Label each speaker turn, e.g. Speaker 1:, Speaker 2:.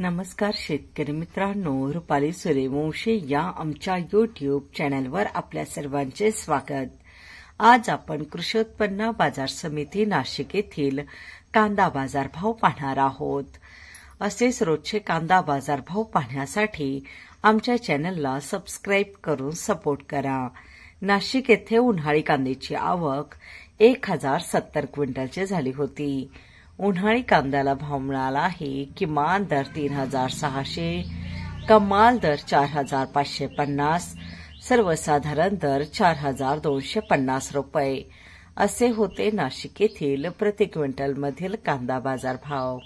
Speaker 1: नमस्कार शेतकरी मित्रांनो रुपाली सुरेवंशी या आमच्या युट्यूब चॅनलवर आपल्या सर्वांचे स्वागत आज आपण कृषी उत्पन्न बाजार समिती नाशिक येथील कांदा बाजारभाव पाहणार आहोत असेच रोजचे कांदा बाजारभाव पाहण्यासाठी आमच्या चॅनलला सबस्क्राईब करून सपोर्ट करा नाशिक येथे उन्हाळी कांद्याची आवक एक हजार सत्तर क्विंटलची झाली होती उन्हाळी कांद्याला भाव मिळाला आहे किमान दर तीन हजार सहाशे कमाल दर चार हजार पाचशे पन्नास सर्वसाधारण दर चार हजार दोनशे पन्नास रुपये असे होते नाशिक येथील प्रति क्विंटलमधील कांदा बाजार भाव